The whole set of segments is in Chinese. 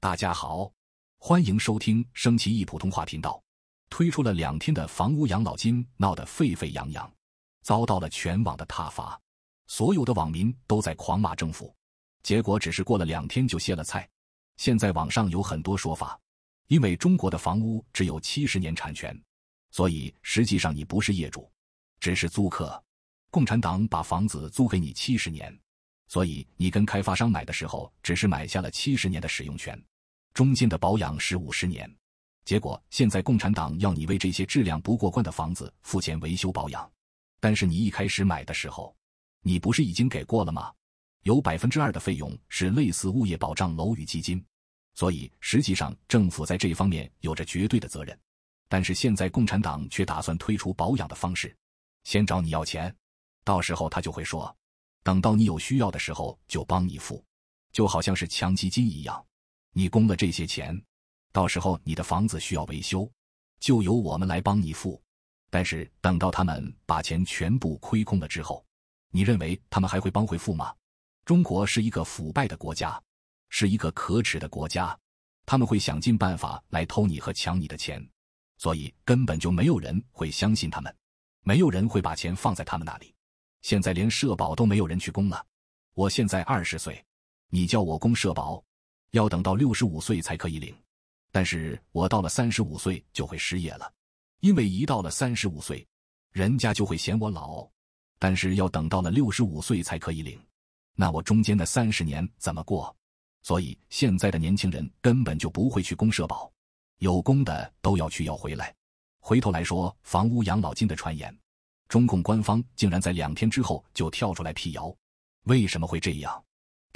大家好，欢迎收听升旗易普通话频道。推出了两天的房屋养老金闹得沸沸扬扬，遭到了全网的挞伐，所有的网民都在狂骂政府。结果只是过了两天就歇了菜。现在网上有很多说法，因为中国的房屋只有七十年产权，所以实际上你不是业主，只是租客。共产党把房子租给你七十年，所以你跟开发商买的时候只是买下了七十年的使用权。中间的保养是五十年，结果现在共产党要你为这些质量不过关的房子付钱维修保养，但是你一开始买的时候，你不是已经给过了吗？有百分之二的费用是类似物业保障楼宇基金，所以实际上政府在这方面有着绝对的责任，但是现在共产党却打算推出保养的方式，先找你要钱，到时候他就会说，等到你有需要的时候就帮你付，就好像是强基金一样。你供了这些钱，到时候你的房子需要维修，就由我们来帮你付。但是等到他们把钱全部亏空了之后，你认为他们还会帮会付吗？中国是一个腐败的国家，是一个可耻的国家，他们会想尽办法来偷你和抢你的钱，所以根本就没有人会相信他们，没有人会把钱放在他们那里。现在连社保都没有人去供了。我现在二十岁，你叫我供社保。要等到六十五岁才可以领，但是我到了三十五岁就会失业了，因为一到了三十五岁，人家就会嫌我老。但是要等到了六十五岁才可以领，那我中间的三十年怎么过？所以现在的年轻人根本就不会去供社保，有供的都要去要回来。回头来说房屋养老金的传言，中共官方竟然在两天之后就跳出来辟谣，为什么会这样？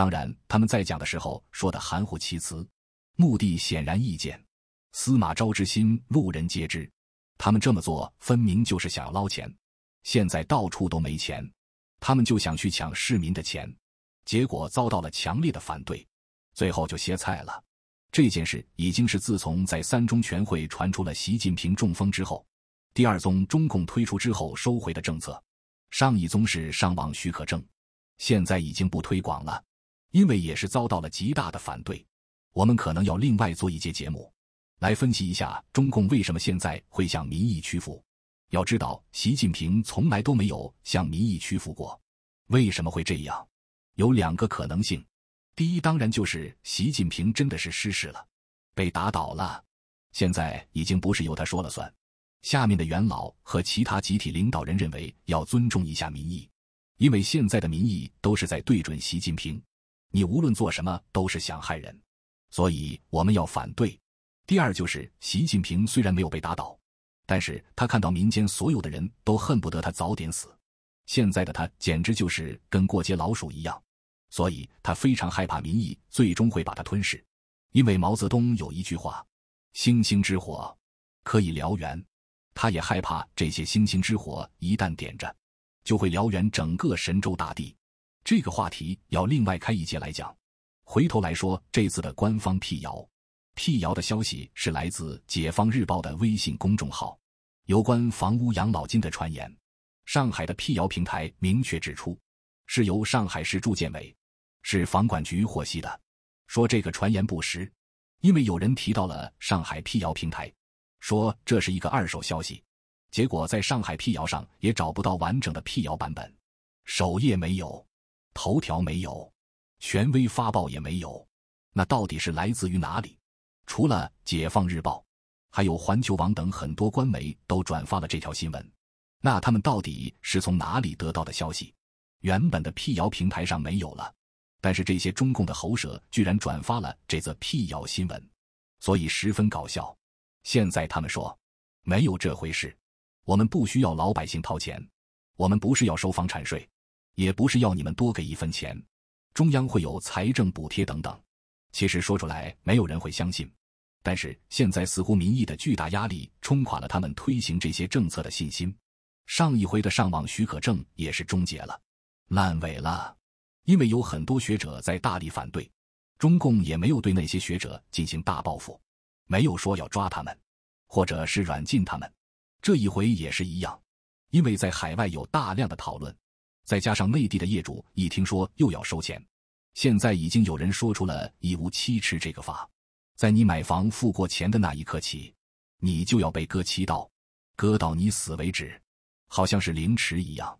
当然，他们在讲的时候说的含糊其辞，目的显然易见。司马昭之心，路人皆知。他们这么做，分明就是想要捞钱。现在到处都没钱，他们就想去抢市民的钱，结果遭到了强烈的反对，最后就歇菜了。这件事已经是自从在三中全会传出了习近平中风之后，第二宗中共推出之后收回的政策。上一宗是上网许可证，现在已经不推广了。因为也是遭到了极大的反对，我们可能要另外做一节节目，来分析一下中共为什么现在会向民意屈服。要知道，习近平从来都没有向民意屈服过。为什么会这样？有两个可能性：第一，当然就是习近平真的是失势了，被打倒了，现在已经不是由他说了算。下面的元老和其他集体领导人认为要尊重一下民意，因为现在的民意都是在对准习近平。你无论做什么都是想害人，所以我们要反对。第二就是，习近平虽然没有被打倒，但是他看到民间所有的人都恨不得他早点死。现在的他简直就是跟过街老鼠一样，所以他非常害怕民意最终会把他吞噬。因为毛泽东有一句话：“星星之火，可以燎原。”他也害怕这些星星之火一旦点着，就会燎原整个神州大地。这个话题要另外开一节来讲。回头来说这次的官方辟谣，辟谣的消息是来自《解放日报》的微信公众号，有关房屋养老金的传言，上海的辟谣平台明确指出，是由上海市住建委、市房管局获悉的，说这个传言不实。因为有人提到了上海辟谣平台，说这是一个二手消息，结果在上海辟谣上也找不到完整的辟谣版本，首页没有。头条没有，权威发报也没有，那到底是来自于哪里？除了解放日报，还有环球网等很多官媒都转发了这条新闻，那他们到底是从哪里得到的消息？原本的辟谣平台上没有了，但是这些中共的喉舌居然转发了这则辟谣新闻，所以十分搞笑。现在他们说没有这回事，我们不需要老百姓掏钱，我们不是要收房产税。也不是要你们多给一分钱，中央会有财政补贴等等。其实说出来没有人会相信，但是现在似乎民意的巨大压力冲垮了他们推行这些政策的信心。上一回的上网许可证也是终结了，烂尾了，因为有很多学者在大力反对，中共也没有对那些学者进行大报复，没有说要抓他们，或者是软禁他们。这一回也是一样，因为在海外有大量的讨论。再加上内地的业主一听说又要收钱，现在已经有人说出了“一屋七吃”这个法。在你买房付过钱的那一刻起，你就要被割七刀，割到你死为止，好像是凌迟一样。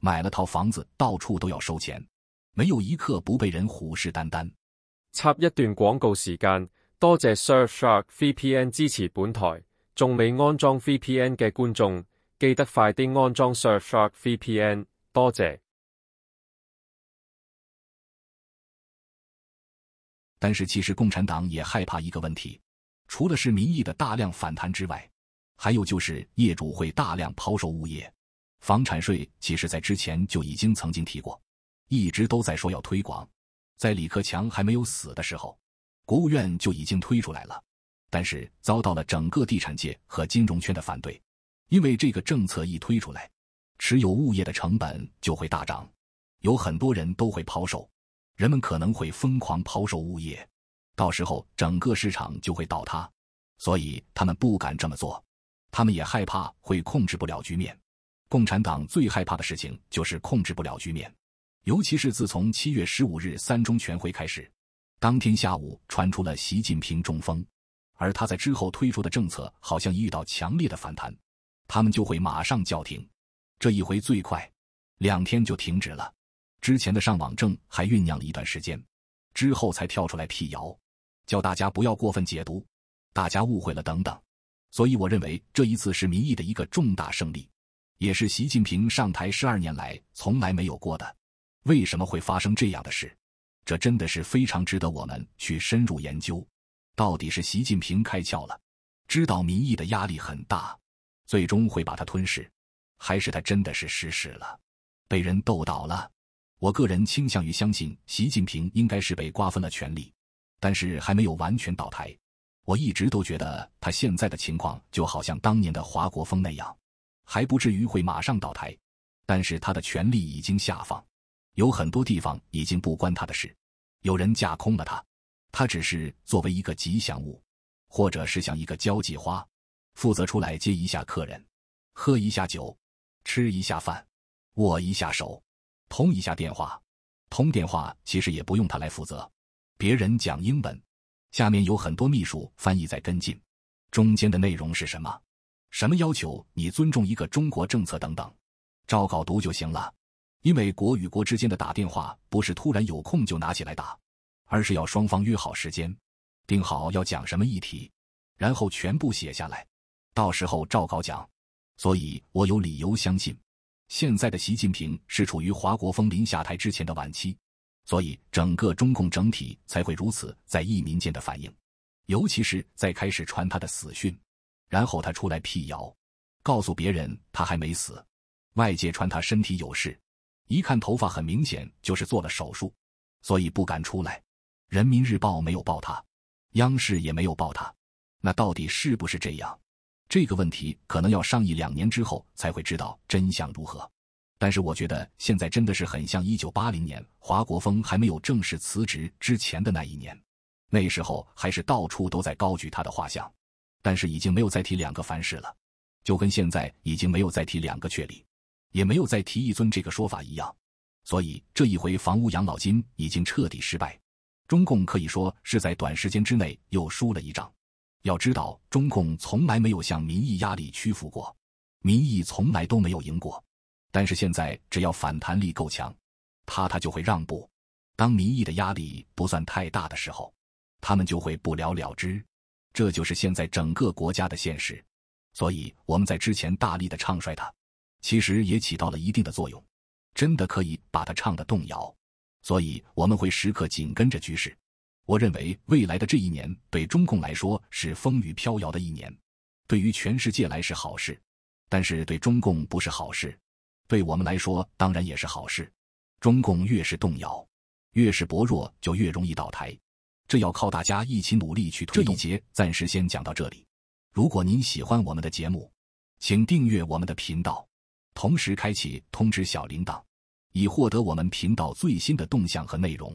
买了套房子，到处都要收钱，没有一刻不被人虎视眈眈。插一段广告时间，多谢 Surfshark VPN 支持本台。仲未安装 VPN 嘅观众，记得快啲安装 Surfshark VPN。多谢。但是其实共产党也害怕一个问题，除了是民意的大量反弹之外，还有就是业主会大量抛售物业。房产税其实，在之前就已经曾经提过，一直都在说要推广。在李克强还没有死的时候，国务院就已经推出来了，但是遭到了整个地产界和金融圈的反对，因为这个政策一推出来。持有物业的成本就会大涨，有很多人都会抛售，人们可能会疯狂抛售物业，到时候整个市场就会倒塌，所以他们不敢这么做，他们也害怕会控制不了局面。共产党最害怕的事情就是控制不了局面，尤其是自从七月十五日三中全会开始，当天下午传出了习近平中风，而他在之后推出的政策好像一遇到强烈的反弹，他们就会马上叫停。这一回最快，两天就停止了。之前的上网证还酝酿了一段时间，之后才跳出来辟谣，叫大家不要过分解读，大家误会了等等。所以我认为这一次是民意的一个重大胜利，也是习近平上台十二年来从来没有过的。为什么会发生这样的事？这真的是非常值得我们去深入研究。到底是习近平开窍了，知道民意的压力很大，最终会把它吞噬。还是他真的是失势了，被人斗倒了。我个人倾向于相信，习近平应该是被瓜分了权力，但是还没有完全倒台。我一直都觉得他现在的情况就好像当年的华国锋那样，还不至于会马上倒台，但是他的权力已经下放，有很多地方已经不关他的事，有人架空了他，他只是作为一个吉祥物，或者是像一个交际花，负责出来接一下客人，喝一下酒。吃一下饭，握一下手，通一下电话。通电话其实也不用他来负责，别人讲英文，下面有很多秘书翻译在跟进。中间的内容是什么？什么要求你尊重一个中国政策等等，赵高读就行了。因为国与国之间的打电话不是突然有空就拿起来打，而是要双方约好时间，定好要讲什么议题，然后全部写下来，到时候赵高讲。所以我有理由相信，现在的习近平是处于华国锋临下台之前的晚期，所以整个中共整体才会如此在意民间的反应，尤其是在开始传他的死讯，然后他出来辟谣，告诉别人他还没死，外界传他身体有事，一看头发很明显就是做了手术，所以不敢出来。人民日报没有报他，央视也没有报他，那到底是不是这样？这个问题可能要上亿两年之后才会知道真相如何，但是我觉得现在真的是很像一九八零年华国锋还没有正式辞职之前的那一年，那时候还是到处都在高举他的画像，但是已经没有再提两个凡事了，就跟现在已经没有再提两个确立，也没有再提一尊这个说法一样。所以这一回房屋养老金已经彻底失败，中共可以说是在短时间之内又输了一仗。要知道，中共从来没有向民意压力屈服过，民意从来都没有赢过。但是现在，只要反弹力够强，他他就会让步。当民意的压力不算太大的时候，他们就会不了了之。这就是现在整个国家的现实。所以我们在之前大力的唱衰他，其实也起到了一定的作用，真的可以把他唱的动摇。所以我们会时刻紧跟着局势。我认为未来的这一年对中共来说是风雨飘摇的一年，对于全世界来是好事，但是对中共不是好事，对我们来说当然也是好事。中共越是动摇，越是薄弱，就越容易倒台。这要靠大家一起努力去推动。这一节暂时先讲到这里。如果您喜欢我们的节目，请订阅我们的频道，同时开启通知小铃铛，以获得我们频道最新的动向和内容。